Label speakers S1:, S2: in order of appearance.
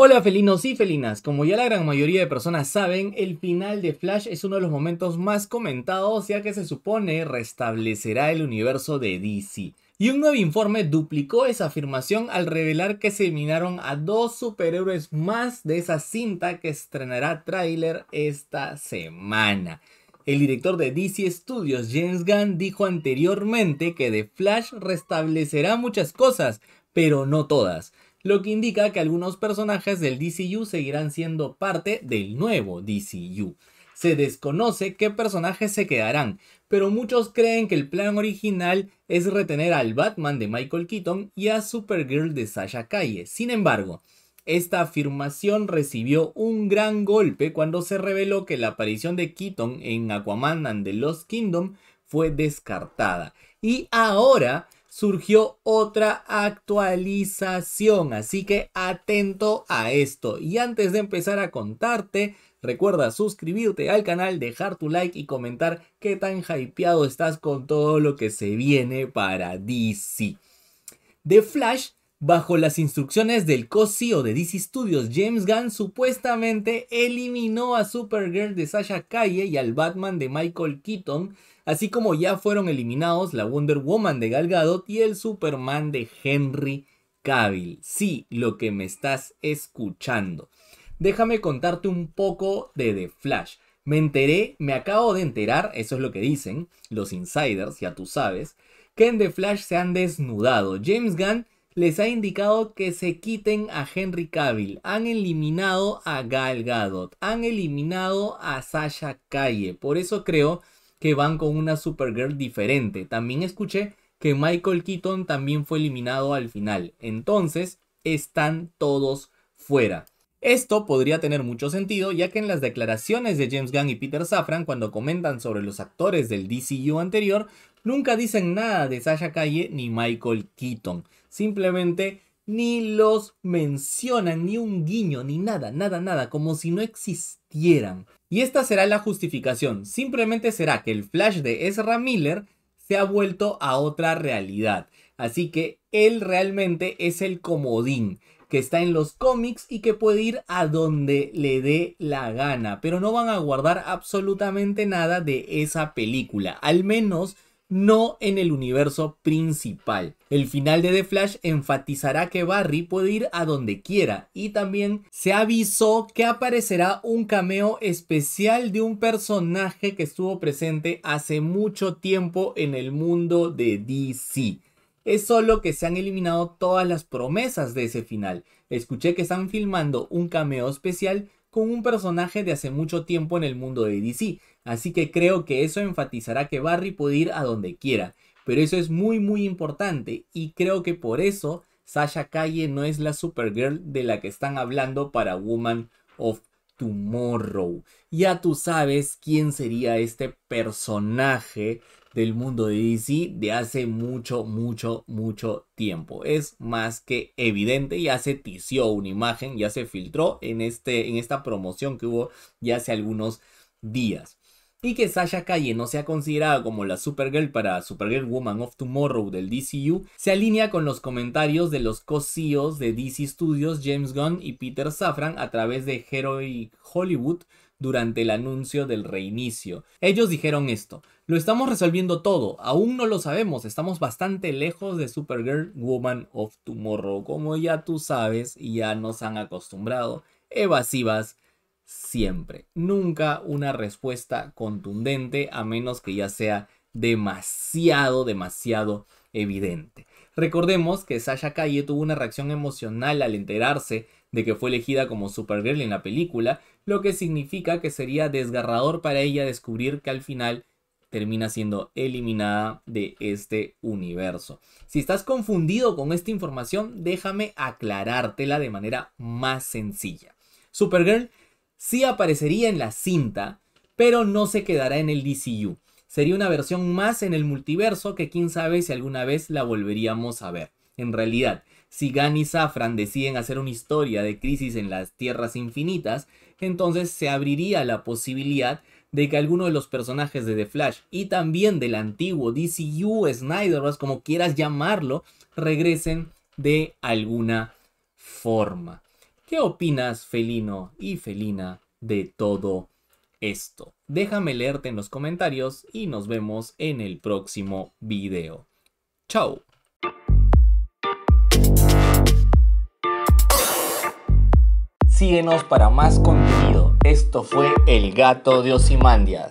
S1: Hola felinos y felinas, como ya la gran mayoría de personas saben, el final de Flash es uno de los momentos más comentados ya que se supone restablecerá el universo de DC. Y un nuevo informe duplicó esa afirmación al revelar que se eliminaron a dos superhéroes más de esa cinta que estrenará tráiler esta semana. El director de DC Studios, James Gunn, dijo anteriormente que The Flash restablecerá muchas cosas, pero no todas lo que indica que algunos personajes del DCU seguirán siendo parte del nuevo DCU. Se desconoce qué personajes se quedarán, pero muchos creen que el plan original es retener al Batman de Michael Keaton y a Supergirl de Sasha Calle. Sin embargo, esta afirmación recibió un gran golpe cuando se reveló que la aparición de Keaton en Aquaman and the Lost Kingdom fue descartada. Y ahora surgió otra actualización, así que atento a esto. Y antes de empezar a contarte, recuerda suscribirte al canal, dejar tu like y comentar qué tan hypeado estás con todo lo que se viene para DC. The Flash Bajo las instrucciones del co-CEO de DC Studios, James Gunn supuestamente eliminó a Supergirl de Sasha Calle y al Batman de Michael Keaton, así como ya fueron eliminados la Wonder Woman de Gal Gadot y el Superman de Henry Cavill. Sí, lo que me estás escuchando. Déjame contarte un poco de The Flash. Me enteré, me acabo de enterar, eso es lo que dicen los insiders, ya tú sabes, que en The Flash se han desnudado. James Gunn les ha indicado que se quiten a Henry Cavill. Han eliminado a Gal Gadot. Han eliminado a Sasha Calle. Por eso creo que van con una Supergirl diferente. También escuché que Michael Keaton también fue eliminado al final. Entonces, están todos fuera. Esto podría tener mucho sentido ya que en las declaraciones de James Gunn y Peter Safran cuando comentan sobre los actores del DCU anterior, nunca dicen nada de Sasha Calle ni Michael Keaton simplemente ni los mencionan, ni un guiño, ni nada, nada, nada, como si no existieran. Y esta será la justificación, simplemente será que el Flash de Ezra Miller se ha vuelto a otra realidad. Así que él realmente es el comodín que está en los cómics y que puede ir a donde le dé la gana. Pero no van a guardar absolutamente nada de esa película. Al menos no en el universo principal. El final de The Flash enfatizará que Barry puede ir a donde quiera y también se avisó que aparecerá un cameo especial de un personaje que estuvo presente hace mucho tiempo en el mundo de DC. Es solo que se han eliminado todas las promesas de ese final. Escuché que están filmando un cameo especial con un personaje de hace mucho tiempo en el mundo de DC, así que creo que eso enfatizará que Barry puede ir a donde quiera, pero eso es muy muy importante y creo que por eso Sasha Calle no es la Supergirl de la que están hablando para Woman of Tomorrow. Ya tú sabes quién sería este personaje del mundo de DC de hace mucho, mucho, mucho tiempo. Es más que evidente, ya se tició una imagen, ya se filtró en, este, en esta promoción que hubo ya hace algunos días. Y que Sasha Calle no sea considerada como la Supergirl para Supergirl Woman of Tomorrow del DCU se alinea con los comentarios de los co-CEOs de DC Studios, James Gunn y Peter Safran a través de Heroic Hollywood durante el anuncio del reinicio. Ellos dijeron esto, lo estamos resolviendo todo, aún no lo sabemos, estamos bastante lejos de Supergirl Woman of Tomorrow, como ya tú sabes y ya nos han acostumbrado, evasivas siempre, nunca una respuesta contundente a menos que ya sea demasiado, demasiado evidente. Recordemos que Sasha calle tuvo una reacción emocional al enterarse de que fue elegida como Supergirl en la película, lo que significa que sería desgarrador para ella descubrir que al final termina siendo eliminada de este universo. Si estás confundido con esta información, déjame aclarártela de manera más sencilla. Supergirl sí aparecería en la cinta, pero no se quedará en el DCU. Sería una versión más en el multiverso que quién sabe si alguna vez la volveríamos a ver. En realidad, si Gan y Safran deciden hacer una historia de crisis en las tierras infinitas, entonces se abriría la posibilidad de que alguno de los personajes de The Flash y también del antiguo DCU, Snyderverse, como quieras llamarlo, regresen de alguna forma. ¿Qué opinas, felino y felina, de todo esto? Déjame leerte en los comentarios y nos vemos en el próximo video. ¡Chao! Síguenos para más contenido. Esto fue El Gato de Osimandias.